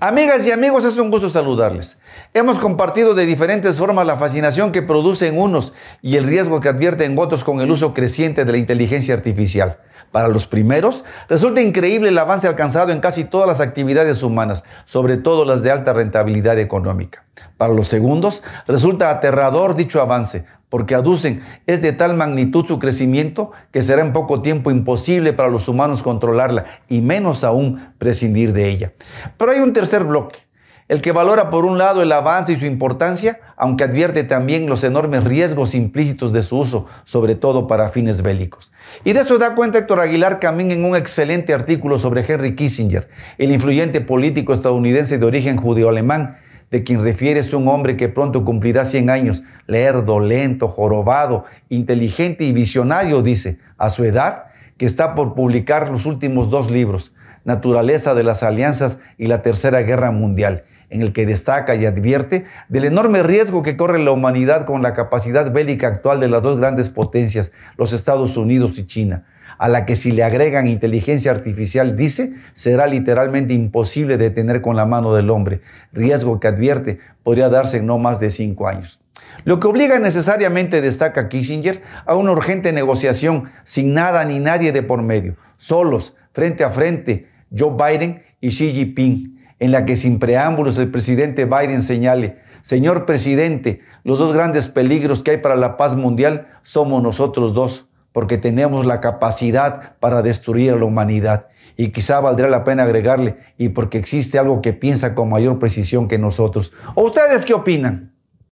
Amigas y amigos, es un gusto saludarles. Hemos compartido de diferentes formas la fascinación que producen unos y el riesgo que advierten otros con el uso creciente de la inteligencia artificial. Para los primeros, resulta increíble el avance alcanzado en casi todas las actividades humanas, sobre todo las de alta rentabilidad económica. Para los segundos, resulta aterrador dicho avance, porque aducen, es de tal magnitud su crecimiento que será en poco tiempo imposible para los humanos controlarla y menos aún prescindir de ella. Pero hay un tercer bloque, el que valora por un lado el avance y su importancia, aunque advierte también los enormes riesgos implícitos de su uso, sobre todo para fines bélicos. Y de eso da cuenta Héctor Aguilar Camín en un excelente artículo sobre Henry Kissinger, el influyente político estadounidense de origen judío-alemán, de quien refiere es un hombre que pronto cumplirá 100 años, lerdo, lento, jorobado, inteligente y visionario, dice, a su edad, que está por publicar los últimos dos libros, Naturaleza de las Alianzas y la Tercera Guerra Mundial en el que destaca y advierte del enorme riesgo que corre la humanidad con la capacidad bélica actual de las dos grandes potencias, los Estados Unidos y China, a la que si le agregan inteligencia artificial, dice, será literalmente imposible detener con la mano del hombre, riesgo que advierte podría darse en no más de cinco años. Lo que obliga necesariamente, destaca Kissinger, a una urgente negociación sin nada ni nadie de por medio, solos, frente a frente, Joe Biden y Xi Jinping, en la que sin preámbulos el presidente Biden señale, señor presidente, los dos grandes peligros que hay para la paz mundial somos nosotros dos, porque tenemos la capacidad para destruir a la humanidad. Y quizá valdría la pena agregarle, y porque existe algo que piensa con mayor precisión que nosotros. ¿O ustedes qué opinan?